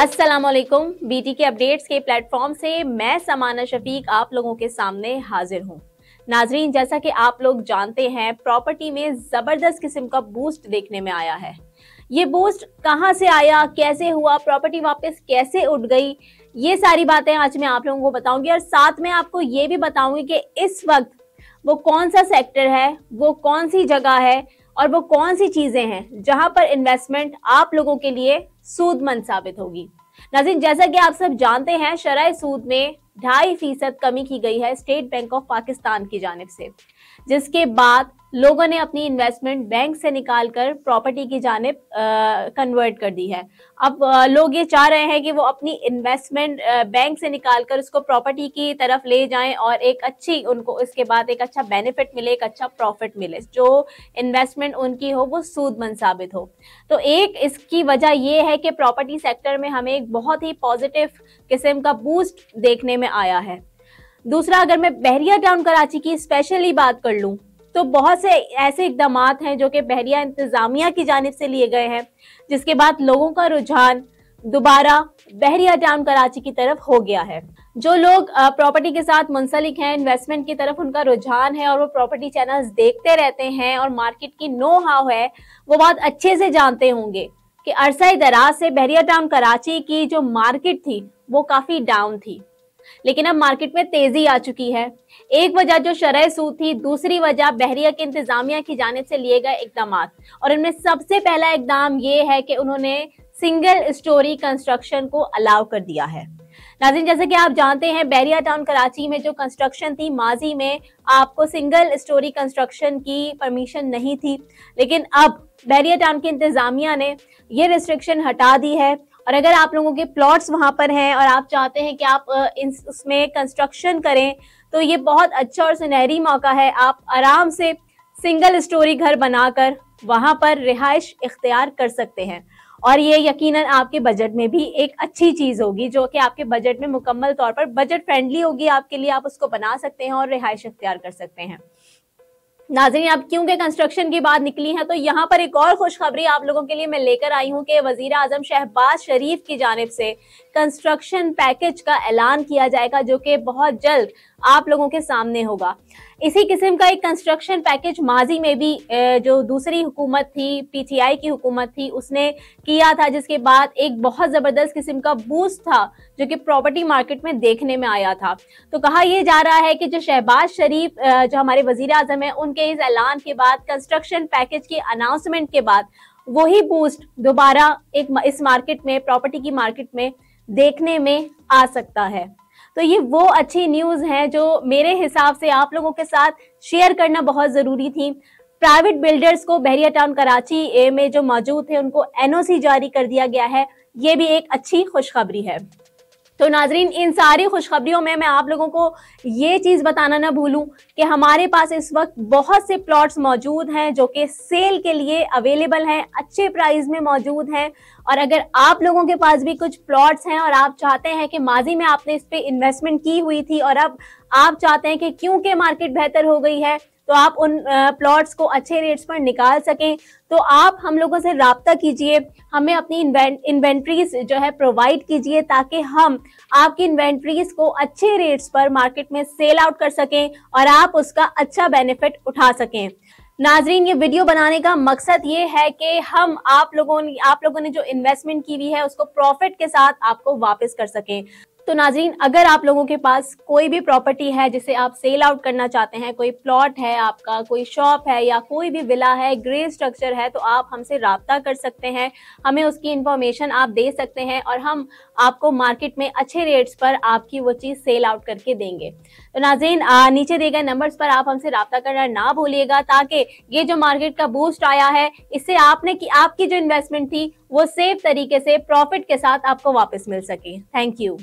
अस्सलाम वालेकुम बीटी के अपडेट्स के प्लेटफॉर्म से मैं समाना शफीक आप लोगों के सामने हाजिर हूँ नाजरीन जैसा कि आप लोग जानते हैं प्रॉपर्टी में ज़बरदस्त किस्म का बूस्ट देखने में आया है ये बूस्ट कहाँ से आया कैसे हुआ प्रॉपर्टी वापस कैसे उठ गई ये सारी बातें आज मैं आप लोगों को बताऊंगी और साथ में आपको ये भी बताऊंगी कि इस वक्त वो कौन सा सेक्टर है वो कौन सी जगह है और वो कौन सी चीज़ें हैं जहां पर इन्वेस्टमेंट आप लोगों के लिए सूदमंद साबित होगी नाजिन जैसा कि आप सब जानते हैं शराय सूद में ढाई फीसद कमी की गई है स्टेट बैंक ऑफ पाकिस्तान की जानब से जिसके बाद लोगों ने अपनी इन्वेस्टमेंट बैंक से निकालकर प्रॉपर्टी की जानब कन्वर्ट कर दी है अब आ, लोग ये चाह रहे हैं कि वो अपनी इन्वेस्टमेंट बैंक से निकालकर उसको प्रॉपर्टी की तरफ ले जाएं और एक अच्छी उनको उसके बाद एक अच्छा बेनिफिट मिले एक अच्छा प्रॉफिट मिले जो इन्वेस्टमेंट उनकी हो वो सूदमंद साबित हो तो एक इसकी वजह ये है कि प्रॉपर्टी सेक्टर में हमें एक बहुत ही पॉजिटिव किस्म का बूस्ट देखने में आया है दूसरा अगर मैं बहरिया टाउन कराची की स्पेशली बात कर लूँ तो बहुत से ऐसे इकदाम हैं जो कि बहरिया इंतज़ामिया की जानब से लिए गए हैं जिसके बाद लोगों का रुझान दोबारा बहरिया टाउन कराची की तरफ हो गया है जो लोग प्रॉपर्टी के साथ मुंसलिक हैं इन्वेस्टमेंट की तरफ उनका रुझान है और वो प्रॉपर्टी चैनल्स देखते रहते हैं और मार्केट की नो हाव है वो बहुत अच्छे से जानते होंगे कि अरसा दराज से बहरिया टाउन कराची की जो मार्केट थी वो काफ़ी डाउन थी लेकिन अब मार्केट में तेजी आ चुकी है एक वजह जो शरह सूद थी दूसरी वजह बहरिया के इंतजामिया की जानब से लिए गए इकदाम और इनमें सबसे पहला इकदाम ये है कि उन्होंने सिंगल स्टोरी कंस्ट्रक्शन को अलाउ कर दिया है नाजिन जैसे कि आप जानते हैं बैरिया टाउन कराची में जो कंस्ट्रक्शन थी माजी में आपको सिंगल स्टोरी कंस्ट्रक्शन की परमिशन नहीं थी लेकिन अब बैरिया टाउन की इंतज़ामिया ने ये रिस्ट्रिक्शन हटा दी है और अगर आप लोगों के प्लॉट्स वहां पर हैं और आप चाहते हैं कि आप उसमें कंस्ट्रक्शन करें तो ये बहुत अच्छा और सुनहरी मौका है आप आराम से सिंगल स्टोरी घर बनाकर वहां पर रिहाइश इख्तियार कर सकते हैं और ये यकीनन आपके बजट में भी एक अच्छी चीज़ होगी जो कि आपके बजट में मुकम्मल तौर पर बजट फ्रेंडली होगी आपके लिए आप उसको बना सकते हैं और रिहाइश इख्तियार कर सकते हैं नाजरीन अब क्योंकि कंस्ट्रक्शन की बात निकली है तो यहाँ पर एक और खुशखबरी आप लोगों के लिए मैं लेकर आई हूँ कि वजीर अजम शहबाज शरीफ की जानब से कंस्ट्रक्शन पैकेज का ऐलान किया जाएगा जो कि बहुत जल्द आप लोगों के सामने होगा इसी किस्म का एक कंस्ट्रक्शन पैकेज माजी में भी जो दूसरी हुकूमत थी पीटीआई की हुकूमत थी उसने किया था जिसके बाद एक बहुत ज़बरदस्त किस्म का बूस्ट था जो कि प्रॉपर्टी मार्केट में देखने में आया था तो कहा यह जा रहा है कि जो शहबाज शरीफ जो हमारे वजीर अजम है उनके इस ऐलान के बाद कंस्ट्रक्शन पैकेज के अनाउंसमेंट के बाद वही बूस्ट दोबारा एक इस मार्केट में प्रॉपर्टी की मार्केट में देखने में आ सकता है तो ये वो अच्छी न्यूज़ हैं जो मेरे हिसाब से आप लोगों के साथ शेयर करना बहुत ज़रूरी थी प्राइवेट बिल्डर्स को बहरिया टाउन कराची में जो मौजूद थे उनको एनओसी जारी कर दिया गया है ये भी एक अच्छी खुशखबरी है तो नाजरीन इन सारी खुशखबरियों में मैं आप लोगों को ये चीज़ बताना ना भूलूँ कि हमारे पास इस वक्त बहुत से प्लॉट्स मौजूद हैं जो कि सेल के लिए अवेलेबल हैं अच्छे प्राइस में मौजूद हैं और अगर आप लोगों के पास भी कुछ प्लॉट्स हैं और आप चाहते हैं कि माजी में आपने इस पर इन्वेस्टमेंट की हुई थी और अब आप चाहते हैं कि क्योंकि मार्केट बेहतर हो गई है तो आप उन प्लॉट्स को अच्छे रेट्स पर निकाल सकें तो आप हम लोगों से रबता कीजिए हमें अपनी इन्वेंट्रीज जो है प्रोवाइड कीजिए ताकि हम आपकी इन्वेंट्रीज को अच्छे रेट्स पर मार्केट में सेल आउट कर सकें और आप उसका अच्छा बेनिफिट उठा सकें नाजरीन ये वीडियो बनाने का मकसद ये है कि हम आप लोगों ने आप लोगों ने जो इन्वेस्टमेंट की हुई है उसको प्रॉफिट के साथ आपको वापस कर सकें तो नाजरीन अगर आप लोगों के पास कोई भी प्रॉपर्टी है जिसे आप सेल आउट करना चाहते हैं कोई प्लॉट है आपका कोई शॉप है या कोई भी विला है ग्रे स्ट्रक्चर है तो आप हमसे रबता कर सकते हैं हमें उसकी इंफॉर्मेशन आप दे सकते हैं और हम आपको मार्केट में अच्छे रेट्स पर आपकी वो चीज़ सेल आउट करके देंगे तो नाजीन नीचे दिए गए नंबर्स पर आप हमसे रबता करना ना भूलिएगा ताकि ये जो मार्केट का बूस्ट आया है इससे आपने कि आपकी जो इन्वेस्टमेंट थी वो सेफ तरीके से प्रॉफिट के साथ आपको वापस मिल सके थैंक यू